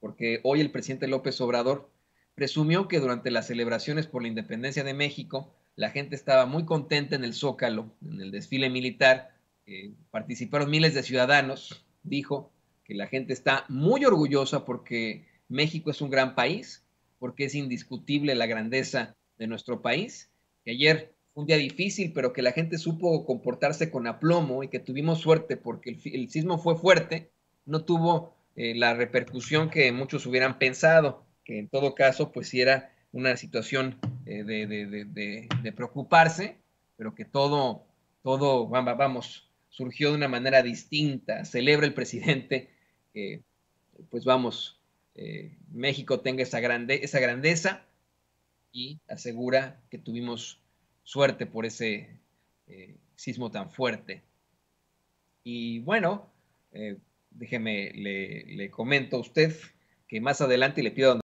porque hoy el presidente López Obrador presumió que durante las celebraciones por la independencia de México, la gente estaba muy contenta en el Zócalo, en el desfile militar, eh, participaron miles de ciudadanos, dijo que la gente está muy orgullosa porque México es un gran país, porque es indiscutible la grandeza de nuestro país, que ayer fue un día difícil, pero que la gente supo comportarse con aplomo y que tuvimos suerte porque el, el sismo fue fuerte, no tuvo eh, la repercusión que muchos hubieran pensado, que en todo caso, pues sí era una situación eh, de, preocuparse, pero que todo, todo, vamos, surgió de una manera distinta. Celebra el presidente pues vamos, eh, México tenga esa, grande, esa grandeza y asegura que tuvimos suerte por ese sismo tan fuerte. Y bueno, déjeme, le, comento a usted que más adelante le pido